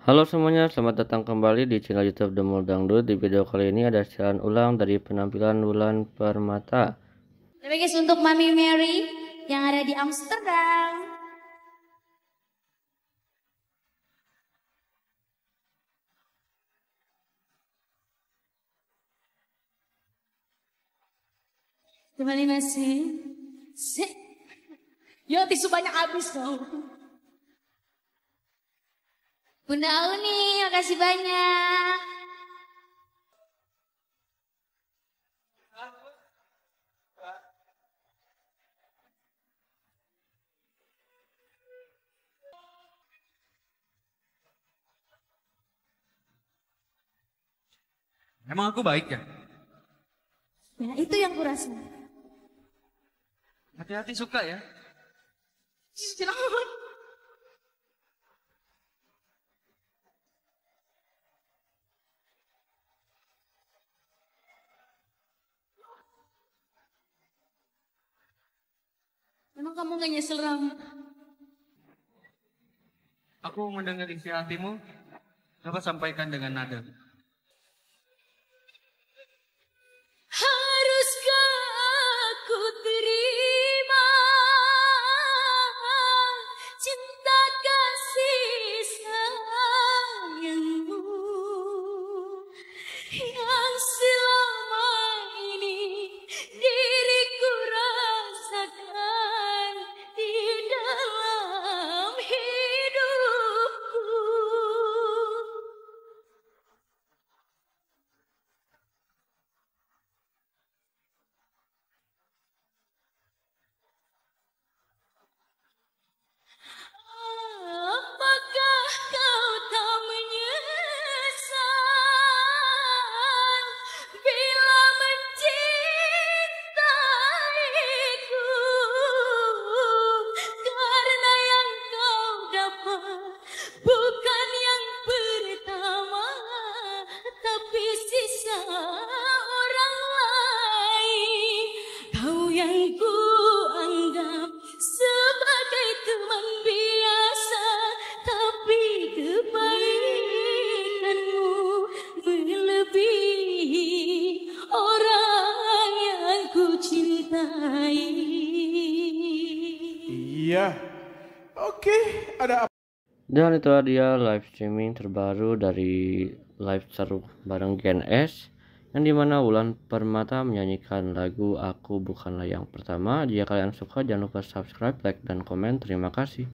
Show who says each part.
Speaker 1: Halo semuanya, selamat datang kembali di channel YouTube The Demol Dangdut. Di video kali ini ada siaran ulang dari penampilan Wulan Permata.
Speaker 2: Terima kasih untuk Mami Mary yang ada di Amsterdam. Terima kasih. Yo, tisu banyak habis dong. Bunda Auni, makasih banyak. Emang aku baik ya? Ya itu yang kurasa. Hati-hati suka ya. Jangan. Memang kamu gak nyesel, Ram?
Speaker 1: Aku mendengar isi hatimu, Coba sampaikan dengan nada.
Speaker 2: Haruskah aku terima cinta kasih sayangmu yang si bukan yang pertama tapi sisa orang lain kau yang ku anggap sebagai teman biasa tapi kebaikanmu melebihi orang yang ku cintai
Speaker 1: iya Oke, okay, ada apa? Dan itu dia live streaming terbaru dari live seru bareng Gen S yang dimana Wulan Permata menyanyikan lagu Aku Bukanlah Yang Pertama. Jika kalian suka jangan lupa subscribe, like, dan komen. Terima kasih.